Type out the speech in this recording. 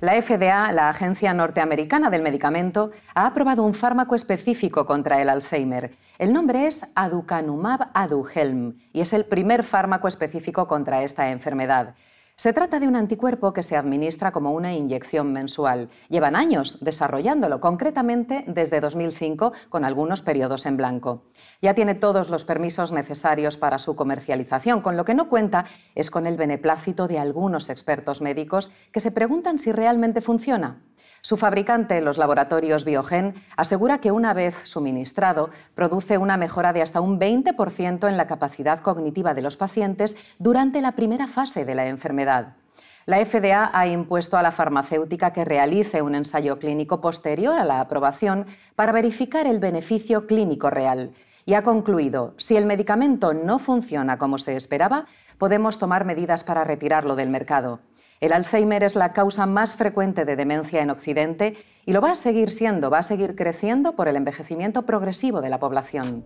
La FDA, la Agencia Norteamericana del Medicamento, ha aprobado un fármaco específico contra el Alzheimer. El nombre es aducanumab aduhelm y es el primer fármaco específico contra esta enfermedad. Se trata de un anticuerpo que se administra como una inyección mensual. Llevan años desarrollándolo, concretamente desde 2005, con algunos periodos en blanco. Ya tiene todos los permisos necesarios para su comercialización, con lo que no cuenta es con el beneplácito de algunos expertos médicos que se preguntan si realmente funciona. Su fabricante, los laboratorios Biogen, asegura que una vez suministrado, produce una mejora de hasta un 20% en la capacidad cognitiva de los pacientes durante la primera fase de la enfermedad. La FDA ha impuesto a la farmacéutica que realice un ensayo clínico posterior a la aprobación para verificar el beneficio clínico real y ha concluido, si el medicamento no funciona como se esperaba, podemos tomar medidas para retirarlo del mercado. El Alzheimer es la causa más frecuente de demencia en Occidente y lo va a seguir siendo, va a seguir creciendo por el envejecimiento progresivo de la población.